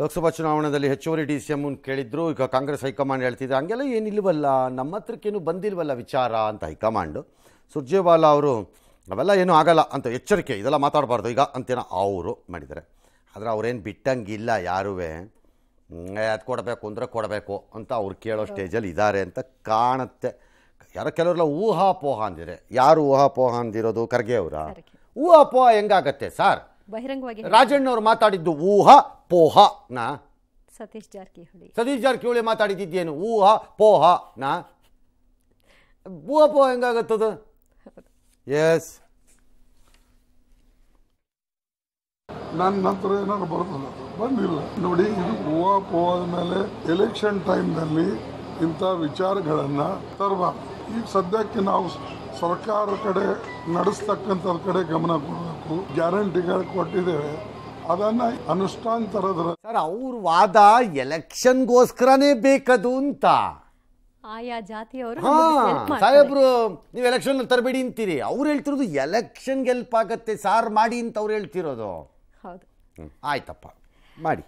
ಲೋಕಸಭಾ ಚುನಾವಣೆಯಲ್ಲಿ ಹೆಚ್ಚುವರಿ D C M ಕೇಳಿದ್ರು ಈಗ ಕಾಂಗ್ರೆಸ್ ಹೈಕಮಾಂಡ್ ಹೇಳ್ತಿದ್ದೆ ಹಂಗೆಲ್ಲ ಏನಿಲ್ವಲ್ಲ ನಮ್ಮ ಹತ್ರಕ್ಕೇನು ಬಂದಿಲ್ವಲ್ಲ ವಿಚಾರ ಅಂತ ಹೈಕಮಾಂಡು ಸುರ್ಜೇವಾಲಾ ಅವರು ಅವೆಲ್ಲ ಏನೂ ಆಗಲ್ಲ ಅಂತ ಎಚ್ಚರಿಕೆ ಇದೆಲ್ಲ ಮಾತಾಡಬಾರ್ದು ಈಗ ಅಂತೇನೋ ಅವರು ಮಾಡಿದ್ದಾರೆ ಆದರೆ ಅವ್ರೇನು ಬಿಟ್ಟಂಗಿಲ್ಲ ಯಾರೂ ಅದು ಕೊಡಬೇಕು ಅಂದರೆ ಕೊಡಬೇಕು ಅಂತ ಅವ್ರು ಕೇಳೋ ಸ್ಟೇಜಲ್ಲಿ ಇದ್ದಾರೆ ಅಂತ ಕಾಣುತ್ತೆ ಯಾರೋ ಕೆಲವರೆಲ್ಲ ಊಹಾಪೋಹ ಅಂದಿದೆ ಯಾರು ಊಹಾಪೋಹ ಅಂದಿರೋದು ಖರ್ಗೆ ಅವರ ಊಹಾಪೋಹ ಹೆಂಗಾಗತ್ತೆ ಸರ್ ರಾಜಣ್ಣವ್ರು ಮಾತಾಡಿದ್ದು ಊಹಾ ಪೋಹ ನಾ ಸತೀಶ್ ಜಾರಕಿಹೊಳಿ ಸತೀಶ್ ಜಾರಕಿಹೊಳಿ ಮಾತಾಡಿದ್ದೇನು ಊಹ ಪೋಹ ನಾ ಊಹ ಪೋಹ ಹೆಂಗಾಗತ್ತದ ಎಸ್ ನನ್ನ ನಂತರ ಏನಾದ್ರು ಬರ್ತದ ಬಂದಿಲ್ಲ ನೋಡಿ ಇದು ಊಹಾ ಪೋಹ ಮೇಲೆ ಎಲೆಕ್ಷನ್ ಟೈಮ್ನಲ್ಲಿ ಇಂಥ ವಿಚಾರಗಳನ್ನ ತರಬಾರ್ದು ಈಗ ಸದ್ಯಕ್ಕೆ ನಾವು ಸರ್ಕಾರ ಕಡೆ ನಡೆಸ್ತಕ್ಕಂಥದ್ರ ಕಡೆ ಗಮನ ಕೊಡಬೇಕು ಗ್ಯಾರಂಟಿಗಳು ಕೊಟ್ಟಿದ್ದೇವೆ ಅದನ್ನ ಅನುಷ್ಠಾನ ತರೋದ್ರ ಸರ್ ಅವ್ರ ವಾದ ಎಲೆಕ್ಷನ್ಗೋಸ್ಕರನೇ ಬೇಕದು ಅಂತ ಆಯಾ ಜಾತಿಯವರು ಸಾಹೇಬ್ರು ನೀವು ಎಲೆಕ್ಷನ್ ತರಬೇಡಿ ಅಂತೀರಿ ಅವ್ರು ಹೇಳ್ತಿರೋದು ಎಲೆಕ್ಷನ್ ಹೆಲ್ಪ್ ಆಗತ್ತೆ ಸಾರ್ ಮಾಡಿ ಅಂತ ಅವ್ರು ಹೇಳ್ತಿರೋದು ಆಯ್ತಪ್ಪ ಮಾಡಿ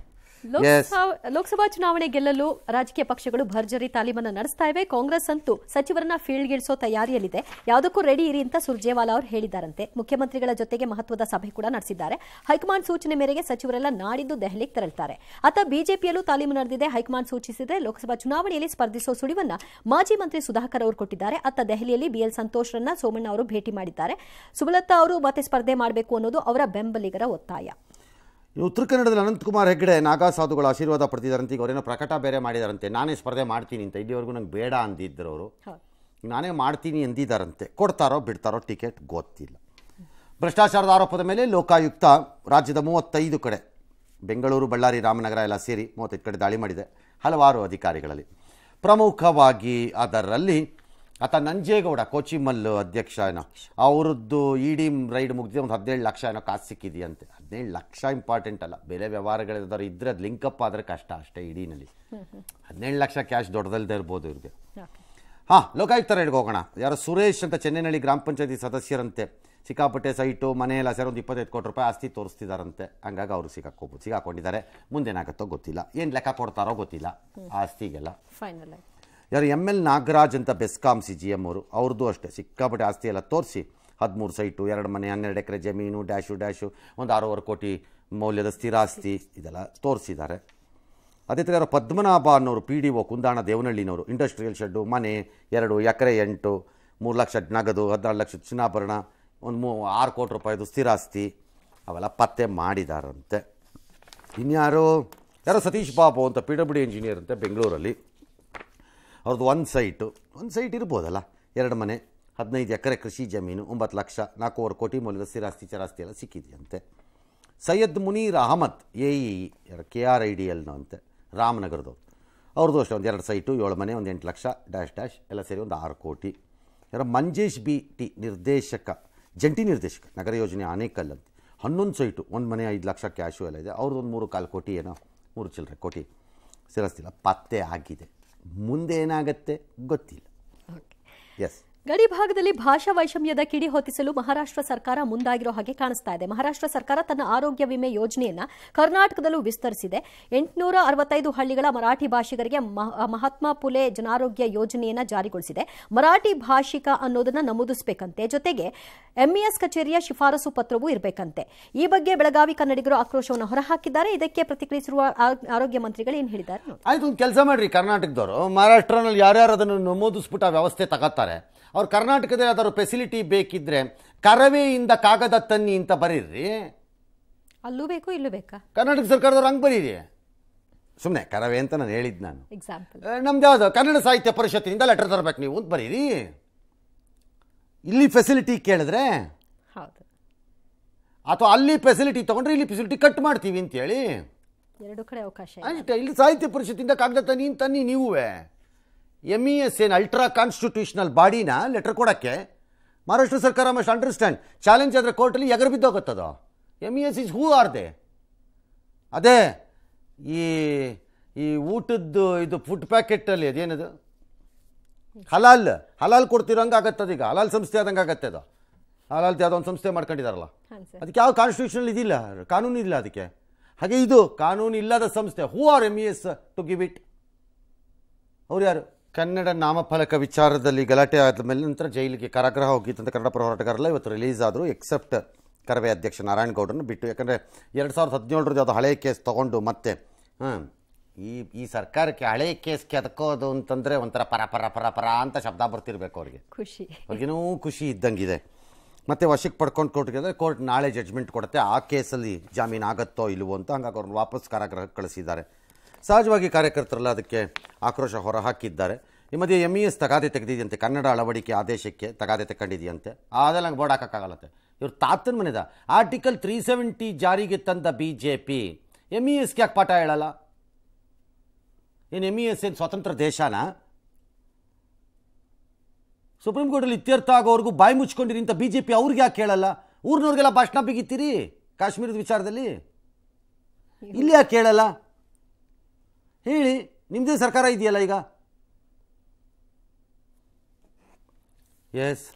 ಲೋಕಸಭಾ ಚುನಾವಣೆ ಗೆಲ್ಲಲು ರಾಜಕೀಯ ಪಕ್ಷಗಳು ಭರ್ಜರಿ ತಾಲೀಮನ್ನು ನಡೆಸ್ತಾ ಇವೆ ಕಾಂಗ್ರೆಸ್ ಅಂತೂ ಸಚಿವರನ್ನ ಫೀಲ್ಡ್ ಫೀಲ್ಡ್ಗಿಳಿಸೋ ತಯಾರಿಯಲ್ಲಿದೆ ಯಾವುದಕ್ಕೂ ರೆಡಿ ಇರಿ ಅಂತ ಸುರ್ಜೇವಾಲ ಅವರು ಹೇಳಿದ್ದಾರಂತೆ ಮುಖ್ಯಮಂತ್ರಿಗಳ ಜೊತೆಗೆ ಮಹತ್ವದ ಸಭೆ ಕೂಡ ನಡೆಸಿದ್ದಾರೆ ಹೈಕಮಾಂಡ್ ಸೂಚನೆ ಮೇರೆಗೆ ಸಚಿವರೆಲ್ಲ ನಾಡಿದ್ದು ದೆಹಲಿಗೆ ತೆರಳುತ್ತಾರೆ ಆತ ಬಿಜೆಪಿಯಲ್ಲೂ ತಾಲೀಮು ನಡೆದಿದೆ ಹೈಕಮಾಂಡ್ ಸೂಚಿಸಿದೆ ಲೋಕಸಭಾ ಚುನಾವಣೆಯಲ್ಲಿ ಸ್ಪರ್ಧಿಸೋ ಸುಳಿವನ್ನ ಮಾಜಿ ಮಂತ್ರಿ ಸುಧಾಕರ್ ಅವರು ಕೊಟ್ಟಿದ್ದಾರೆ ಅತ್ತ ದೆಹಲಿಯಲ್ಲಿ ಬಿಎಲ್ ಸಂತೋಷ್ ರನ್ನ ಸೋಮಣ್ಣ ಅವರು ಭೇಟಿ ಮಾಡಿದ್ದಾರೆ ಸುಬಲತಾ ಅವರು ಮತ್ತೆ ಸ್ಪರ್ಧೆ ಮಾಡಬೇಕು ಅನ್ನೋದು ಅವರ ಬೆಂಬಲಿಗರ ಒತ್ತಾಯ ಉತ್ತರ ಕನ್ನಡದಲ್ಲಿ ಅನಂತಕುಮಾರ್ ಹೆಗ್ಡೆ ನಾಗಾ ಆಶೀರ್ವಾದ ಪಡ್ತಿದ್ದಾರಂತೆ ಈಗ ಅವರೇನೋ ಪ್ರಕಟ ಬೇರೆ ಮಾಡಿದಾರಂತೆ ನಾನೇ ಸ್ಪರ್ಧೆ ಮಾಡ್ತೀನಿ ಅಂತ ಇಲ್ಲಿವರೆಗೂ ನಂಗೆ ಬೇಡ ಅಂದಿದ್ದರು ಅವರು ನಾನೇ ಮಾಡ್ತೀನಿ ಎಂದಿದ್ದಾರಂತೆ ಕೊಡ್ತಾರೋ ಬಿಡ್ತಾರೋ ಟಿಕೆಟ್ ಗೊತ್ತಿಲ್ಲ ಭ್ರಷ್ಟಾಚಾರದ ಆರೋಪದ ಮೇಲೆ ಲೋಕಾಯುಕ್ತ ರಾಜ್ಯದ ಮೂವತ್ತೈದು ಕಡೆ ಬೆಂಗಳೂರು ಬಳ್ಳಾರಿ ರಾಮನಗರ ಎಲ್ಲ ಸೇರಿ ಮೂವತ್ತೈದು ಕಡೆ ದಾಳಿ ಮಾಡಿದೆ ಹಲವಾರು ಅಧಿಕಾರಿಗಳಲ್ಲಿ ಪ್ರಮುಖವಾಗಿ ಅದರಲ್ಲಿ ಆತ ನಂಜೇಗೌಡ ಕೋಚಿಮಲ್ ಅಧ್ಯಕ್ಷ ಏನೋ ಅವರದ್ದು ಇ ಡಿ ರೈಡ್ ಮುಗಿದ್ರೆ ಒಂದು ಹದಿನೇಳು ಲಕ್ಷ ಏನೋ ಕಾಸು ಸಿಕ್ಕಿದೆಯಂತೆ ಹದಿನೇಳು ಲಕ್ಷ ಇಂಪಾರ್ಟೆಂಟ್ ಅಲ್ಲ ಬೇರೆ ವ್ಯವಹಾರಗಳಿದ್ದಾರೆ ಇದ್ರೆ ಅದು ಲಿಂಕಪ್ ಆದರೆ ಕಷ್ಟ ಅಷ್ಟೇ ಇಡಿನಲ್ಲಿ ಹದಿನೇಳು ಲಕ್ಷ ಕ್ಯಾಶ್ ದೊಡ್ಡದಲ್ಲದೆ ಇರ್ಬೋದು ಇವ್ರಿಗೆ ಹಾಂ ಲೋಕಾಯುಕ್ತರ ಹೋಗೋಣ ಯಾರೋ ಸುರೇಶ್ ಅಂತ ಚೆನ್ನೈನಲ್ಲಿ ಗ್ರಾಮ ಪಂಚಾಯತಿ ಸದಸ್ಯರಂತೆ ಸಿಕ್ಕಾಪಟ್ಟೆ ಸೈಟು ಎಲ್ಲ ಸರ್ ಒಂದು ಇಪ್ಪತ್ತೈದು ಕೋಟಿ ರೂಪಾಯಿ ಆಸ್ತಿ ತೋರಿಸ್ತಿದಾರಂತೆ ಹಂಗಾಗಿ ಅವರು ಸಿಗಾಕೋಬೋದು ಸಿಗಾಕೊಂಡಿದ್ದಾರೆ ಮುಂದೇನಾಗುತ್ತೋ ಗೊತ್ತಿಲ್ಲ ಏನು ಲೆಕ್ಕ ಕೊಡ್ತಾರೋ ಗೊತ್ತಿಲ್ಲ ಆಸ್ತಿಗೆಲ್ಲ ಫೈನಲ್ ಯಾರು ಎಮ್ ಎಲ್ ನಾಗರಾಜ್ ಅಂತ ಬೆಸ್ಕಾಂ ಸಿ ಜಿ ಎಮ್ ಅವರು ಅವ್ರದ್ದು ಅಷ್ಟೇ ಸಿಕ್ಕಾಪಟ್ಟೆ ಆಸ್ತಿ ಎಲ್ಲ ತೋರಿಸಿ ಹದಿಮೂರು ಸೈಟು ಎರಡು ಮನೆ ಹನ್ನೆರಡು ಎಕರೆ ಜಮೀನು ಡ್ಯಾಶು ಡ್ಯಾಶು ಒಂದು ಆರೂವರೆ ಕೋಟಿ ಮೌಲ್ಯದ ಸ್ಥಿರಾಸ್ತಿ ಇದೆಲ್ಲ ತೋರಿಸಿದ್ದಾರೆ ಅದೇ ಥರ ಯಾರು ಪದ್ಮನಾಭ ಅನ್ನೋರು ಪಿ ಡಿ ಒ ಕುಂದಾಣ ದೇವನಹಳ್ಳಿನವರು ಇಂಡಸ್ಟ್ರಿಯಲ್ ಶೆಡ್ಡು ಮನೆ ಎರಡು ಎಕರೆ ಎಂಟು ಮೂರು ಲಕ್ಷ ನಗದು ಹದಿನಾರು ಲಕ್ಷ ಚಿನ್ನಾಭರಣ ಒಂದು ಮೂ ಆರು ಕೋಟಿ ರೂಪಾಯಿದು ಸ್ಥಿರಾಸ್ತಿ ಅವೆಲ್ಲ ಪತ್ತೆ ಮಾಡಿದಾರಂತೆ ಇನ್ಯಾರು ಯಾರೋ ಸತೀಶ್ ಬಾಬು ಅಂತ ಪಿ ಡಬ್ಲ್ಯೂ ಡಿ ಇಂಜಿನಿಯರ್ ಅಂತೆ ಬೆಂಗಳೂರಲ್ಲಿ ಅವ್ರದ್ದು ಒಂದು ಸೈಟು ಒಂದು ಸೈಟ್ ಇರ್ಬೋದಲ್ಲ ಎರಡು ಮನೆ ಹದಿನೈದು ಎಕರೆ ಕೃಷಿ ಜಮೀನು ಒಂಬತ್ತು ಲಕ್ಷ ನಾಲ್ಕೂವರೆ ಕೋಟಿ ಮೌಲ್ಯದ ಸ್ಥಿರಾಸ್ತಿ ಚರಾಸ್ತಿ ಎಲ್ಲ ಸಿಕ್ಕಿದೆಯಂತೆ Syed Munir Ahmed A E K R I D ಎಲ್ನ ಅಂತೆ ರಾಮನಗರದವ್ರು ಅವ್ರದ್ದು ಅಷ್ಟೇ ಒಂದು ಎರಡು ಸೈಟು ಏಳು ಮನೆ ಒಂದು ಎಂಟು ಲಕ್ಷ ಡ್ಯಾಶ್ ಡ್ಯಾಶ್ ಎಲ್ಲ ಸೇರಿ ಒಂದು ಆರು ಕೋಟಿ ಯಾರ ಮಂಜೇಶ್ ಬಿ ಟಿ ನಿರ್ದೇಶಕ ಜಂಟಿ ನಿರ್ದೇಶಕ ನಗರ ಯೋಜನೆ ಆನೇಕಲ್ ಅಂತ ಹನ್ನೊಂದು ಸೈಟು ಒಂದು ಮನೆ ಐದು ಲಕ್ಷ ಕ್ಯಾಶು ಎಲ್ಲ ಇದೆ ಅವ್ರದ್ದು ಒಂದು ಮೂರು ಕಾಲು ಕೋಟಿ ಏನೋ ಮೂರು ಚಿಲ್ಲರೆ ಕೋಟಿ ಸಿರಸ್ತಿಲ್ಲ ಪತ್ತೆ ಆಗಿದೆ ಮುಂದೆ ಏನಾಗತ್ತೆ ಗೊತ್ತಿಲ್ಲ ಎಸ್ ಗಡಿ ಭಾಗದಲ್ಲಿ ಭಾಷಾ ವೈಷಮ್ಯದ ಕಿಡಿ ಹೊತ್ತಿಸಲು ಮಹಾರಾಷ್ಟ್ರ ಸರ್ಕಾರ ಮುಂದಾಗಿರೋ ಹಾಗೆ ಕಾಣಿಸ್ತಾ ಇದೆ ಮಹಾರಾಷ್ಟ್ರ ಸರ್ಕಾರ ತನ್ನ ಆರೋಗ್ಯ ವಿಮೆ ಯೋಜನೆಯನ್ನ ಕರ್ನಾಟಕದಲ್ಲೂ ವಿಸ್ತರಿಸಿದೆ ಎಂಟುನೂರ ಅರವತ್ತೈದು ಹಳ್ಳಿಗಳ ಮರಾಠಿ ಭಾಷಿಗರಿಗೆ ಮಹಾತ್ಮ ಪುಲೆ ಜನಾರೋಗ್ಯ ಯೋಜನೆಯನ್ನ ಜಾರಿಗೊಳಿಸಿದೆ ಮರಾಠಿ ಭಾಷಿಕ ಅನ್ನೋದನ್ನ ನಮೂದಿಸಬೇಕಂತೆ ಜೊತೆಗೆ ಎಂಇಎಸ್ e ಕಚೇರಿಯ ಶಿಫಾರಸು ಪತ್ರವೂ ಇರಬೇಕಂತೆ ಈ ಬಗ್ಗೆ ಬೆಳಗಾವಿ ಕನ್ನಡಿಗರು ಆಕ್ರೋಶವನ್ನು ಹೊರಹಾಕಿದ್ದಾರೆ ಇದಕ್ಕೆ ಪ್ರತಿಕ್ರಿಯಿಸಿರುವ ಆರೋಗ್ಯ ಮಂತ್ರಿಗಳು ಏನ್ ಹೇಳಿದ್ದಾರೆ ಕೆಲಸ ಮಾಡ್ರಿ ಕರ್ನಾಟಕದವರು ಮಹಾರಾಷ್ಟ್ರನಲ್ಲಿ ಯಾರ್ಯಾರು ಅದನ್ನು ನಮೂದಿಸ್ಬಿಟ್ಟು ವ್ಯವಸ್ಥೆ ತಗೋತಾರೆ ಅವ್ರು ಕರ್ನಾಟಕದಲ್ಲಿ ಯಾವ್ದಾದ್ರು ಫೆಸಿಲಿಟಿ ಬೇಕಿದ್ರೆ ಕರವೆಯಿಂದ ಕಾಗದ ತನ್ನಿ ಅಂತ ಬರೀರಿ ಅಲ್ಲೂ ಬೇಕು ಇಲ್ಲೂ ಬೇಕಾ ಕರ್ನಾಟಕ ಸರ್ಕಾರದವ್ರು ಹಂಗೆ ಬರೀರಿ ಸುಮ್ಮನೆ ಕರವೇ ಅಂತ ನಾನು ಹೇಳಿದ್ದು ನಾನು ಎಕ್ಸಾಂಪಲ್ ನಮ್ದು ಯಾವುದು ಕನ್ನಡ ಸಾಹಿತ್ಯ ಪರಿಷತ್ತಿನಿಂದ ಲೆಟರ್ ತರಬೇಕು ನೀವು ಅಂತ ಬರೀರಿ ಇಲ್ಲಿ ಫೆಸಿಲಿಟಿ ಕೇಳಿದ್ರೆ ಹೌದು ಅಥವಾ ಅಲ್ಲಿ ಫೆಸಿಲಿಟಿ ತೊಗೊಂಡ್ರೆ ಇಲ್ಲಿ ಫೆಸಿಲಿಟಿ ಕಟ್ ಮಾಡ್ತೀವಿ ಅಂತೇಳಿ ಎರಡು ಕಡೆ ಅವಕಾಶ ಇಲ್ಲಿ ಸಾಹಿತ್ಯ ಪರಿಷತ್ತಿಂದ ಕಾಗದ ತನ್ನಿ ತನ್ನಿ ನೀವೇ ಎಮ್ ಇ ಎಸ್ ಏನು ಅಲ್ಟ್ರಾ ಕಾನ್ಸ್ಟಿಟ್ಯೂಷನಲ್ ಬಾಡಿನ ಲೆಟರ್ ಕೊಡೋಕ್ಕೆ ಮಹಾರಾಷ್ಟ್ರ ಸರ್ಕಾರ ಮಸ್ಟ್ ಅಂಡರ್ಸ್ಟ್ಯಾಂಡ್ ಚಾಲೆಂಜ್ ಆದರೆ ಕೋರ್ಟಲ್ಲಿ ಎಗರು ಬಿದ್ದೋಗುತ್ತದೋ M E S is who are they ಅದೇ ಈ ಈ ಊಟದ್ದು ಇದು ಫುಡ್ ಪ್ಯಾಕೆಟಲ್ಲಿ ಅದೇನದು ಹಲಾಲ್ ಹಲಾಲ್ ಕೊಡ್ತಿರೋಂಗೆ ಈಗ ಹಲಾಲ್ ಸಂಸ್ಥೆ ಆದಂಗೆ ಆಗತ್ತೆ ಅದು ಹಲಾಲ್ ಯಾವುದೋ ಒಂದು ಸಂಸ್ಥೆ ಮಾಡ್ಕೊಂಡಿದಾರಲ್ಲ ಅದಕ್ಕೆ ಯಾವ ಕಾನ್ಸ್ಟಿಟ್ಯೂಷನಲ್ ಇದಿಲ್ಲ ಕಾನೂನು ಇಲ್ಲ ಅದಕ್ಕೆ ಹಾಗೆ ಇದು ಕಾನೂನು ಇಲ್ಲದ ಸಂಸ್ಥೆ who are M E S to give it ಅವ್ರು ಯಾರು ಕನ್ನಡ ನಾಮಫಲಕ ವಿಚಾರದಲ್ಲಿ ಗಲಾಟೆ ಆದ ಮೇಲೆ ನಂತರ ಜೈಲಿಗೆ ಕಾರಾಗೃಹ ಹೋಗಿದ್ದಂಥ ಕನ್ನಡಪರ ಹೋರಾಟಗಾರಲ್ಲ ಇವತ್ತು ರಿಲೀಸ್ ಆದರೂ ಎಕ್ಸೆಪ್ಟ್ ಕರವೇ ಅಧ್ಯಕ್ಷ ನಾರಾಯಣಗೌಡರನ್ನು ಬಿಟ್ಟು ಯಾಕಂದರೆ ಎರಡು ಸಾವಿರದ ಹದಿನೇಳರದ್ದು ಅದು ಹಳೆಯ ಕೇಸ್ ತೊಗೊಂಡು ಮತ್ತೆ ಹಾಂ ಈ ಈ ಸರ್ಕಾರಕ್ಕೆ ಹಳೆಯ ಕೇಸ್ಗೆ ಅದಕ್ಕೋದು ಅಂತಂದರೆ ಒಂಥರ ಪರ ಪರ ಪರ ಪರ ಅಂತ ಶಬ್ದ ಬರ್ತಿರ್ಬೇಕು ಅವರಿಗೆ ಖುಷಿ ಅವ್ರಿಗೇನೂ ಖುಷಿ ಇದ್ದಂಗಿದೆ ಮತ್ತು ವಶಕ್ಕೆ ಪಡ್ಕೊಂಡು ಕೋರ್ಟ್ಗೆ ಅಂದರೆ ಕೋರ್ಟ್ ನಾಳೆ ಜಡ್ಜ್ಮೆಂಟ್ ಕೊಡುತ್ತೆ ಆ ಕೇಸಲ್ಲಿ ಜಾಮೀನು ಆಗತ್ತೋ ಇಲ್ವೋ ಅಂತ ಹಂಗಾಗಿ ಅವ್ರನ್ನ ವಾಪಸ್ ಕಾರಾಗೃಹಕ್ಕೆ ಕಳಿಸಿದ್ದಾರೆ ಸಹಜವಾಗಿ ಕಾರ್ಯಕರ್ತರಲ್ಲ ಅದಕ್ಕೆ ಆಕ್ರೋಶ ಹೊರ ಹಾಕಿದ್ದಾರೆ ಈ ಮಧ್ಯೆ ಎಮ್ ಇ ಎಸ್ ತಗಾದೆ ತೆಗೆದಿದೆಯಂತೆ ಕನ್ನಡ ಅಳವಡಿಕೆ ಆದೇಶಕ್ಕೆ ತಗಾದೆ ತಗೊಂಡಿದೆಯಂತೆ ಅದೆಲ್ಲ ಹಂಗೆ ಬೋರ್ಡ್ ಹಾಕೋಕ್ಕಾಗಲ್ಲತ್ತೆ ಇವ್ರು ತಾತನ ಮನೆದ ಆರ್ಟಿಕಲ್ ತ್ರೀ ಸೆವೆಂಟಿ ಜಾರಿಗೆ ತಂದ B J P M E ಎಸ್ಗೆ ಯಾಕೆ ಪಾಠ ಹೇಳಲ್ಲ ಏನು ಎಮ್ ಇ ಎಸ್ e ಏನು ಸ್ವತಂತ್ರ ದೇಶನ ಸುಪ್ರೀಂ ಕೋರ್ಟಲ್ಲಿ ಇತ್ಯರ್ಥ ಆಗೋವರೆಗೂ ಬಾಯಿ ಮುಚ್ಕೊಂಡಿರಿ ಅಂತ ಬಿ ಜೆ ಪಿ ಅವ್ರಿಗೆ ಯಾಕೆ ಕೇಳಲ್ಲ ಊರಿನವ್ರಿಗೆಲ್ಲ ಭಾಷಣ ಬಿಗಿತ್ತೀರಿ ಕಾಶ್ಮೀರದ ವಿಚಾರದಲ್ಲಿ ಇಲ್ಲಿ ಯಾಕೆ ಕೇಳಲ್ಲ ಹೇಳಿ ನಿಮ್ಮದೇ ಸರ್ಕಾರ ಇದೆಯಲ್ಲ ಈಗ ಎಸ್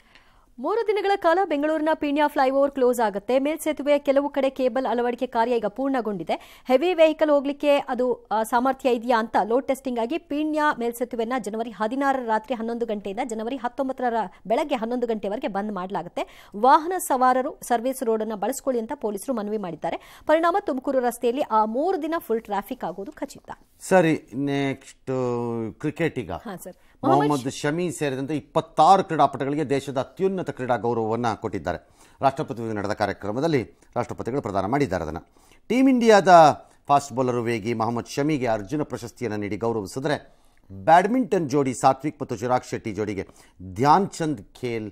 ಮೂರು ದಿನಗಳ ಕಾಲ ಬೆಂಗಳೂರಿನ ಪೀಣ್ಯ ಫ್ಲೈಓವರ್ ಕ್ಲೋಸ್ ಆಗುತ್ತೆ ಮೇಲ್ಸೇತುವೆ ಕೆಲವು ಕಡೆ ಕೇಬಲ್ ಅಳವಡಿಕೆ ಕಾರ್ಯ ಈಗ ಪೂರ್ಣಗೊಂಡಿದೆ ಹೆವಿ ವೆಹಿಕಲ್ ಹೋಗಲಿಕ್ಕೆ ಅದು ಸಾಮರ್ಥ್ಯ ಇದೆಯಾ ಅಂತ ಲೋಡ್ ಟೆಸ್ಟಿಂಗ್ ಆಗಿ ಪೀಣ್ಯ ಮೇಲ್ಸೇತುವೆನ ಜನವರಿ ಹದಿನಾರರ ರಾತ್ರಿ ಹನ್ನೊಂದು ಗಂಟೆಯಿಂದ ಜನವರಿ ಹತ್ತೊಂಬತ್ತರ ಬೆಳಗ್ಗೆ ಹನ್ನೊಂದು ಗಂಟೆವರೆಗೆ ಬಂದ್ ಮಾಡಲಾಗುತ್ತೆ ವಾಹನ ಸವಾರರು ಸರ್ವಿಸ್ ರೋಡ್ ಅನ್ನು ಬಳಸಿಕೊಳ್ಳಿ ಅಂತ ಪೊಲೀಸರು ಮನವಿ ಮಾಡಿದ್ದಾರೆ ಪರಿಣಾಮ ತುಮಕೂರು ರಸ್ತೆಯಲ್ಲಿ ಆ ಮೂರು ದಿನ ಫುಲ್ ಟ್ರಾಫಿಕ್ ಆಗೋದು ಖಚಿತ ಸರಿ ನೆಕ್ಸ್ಟ್ ಕ್ರಿಕೆಟ್ ಈಗ ಸರ್ ಮೊಹಮ್ಮದ್ ಶಮಿ ಸೇರಿದಂತೆ ಇಪ್ಪತ್ತಾರು ಕ್ರೀಡಾಪಟುಗಳಿಗೆ ದೇಶದ ಅತ್ಯುನ್ನತ ಕ್ರೀಡಾ ಗೌರವವನ್ನು ಕೊಟ್ಟಿದ್ದಾರೆ ರಾಷ್ಟ್ರಪತಿಗಳು ನಡೆದ ಕಾರ್ಯಕ್ರಮದಲ್ಲಿ ರಾಷ್ಟ್ರಪತಿಗಳು ಪ್ರದಾನ ಮಾಡಿದ್ದಾರೆ ಅದನ್ನು ಟೀಮ್ ಇಂಡಿಯಾದ ಫಾಸ್ಟ್ ಬೌಲರು ವೇಗಿ ಮೊಹಮ್ಮದ್ ಶಮಿಗೆ ಅರ್ಜುನ ಪ್ರಶಸ್ತಿಯನ್ನು ನೀಡಿ ಗೌರವಿಸಿದರೆ ಬ್ಯಾಡ್ಮಿಂಟನ್ ಜೋಡಿ ಸಾತ್ವಿಕ್ ಮತ್ತು ಚಿರಾಗ್ ಶೆಟ್ಟಿ ಜೋಡಿಗೆ ಧ್ಯಾನ್ ಚಂದ್ ಖೇಲ್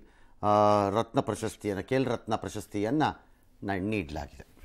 ರತ್ನ ಪ್ರಶಸ್ತಿಯನ್ನು ಖೇಲ್ ರತ್ನ ಪ್ರಶಸ್ತಿಯನ್ನು ನೀಡಲಾಗಿದೆ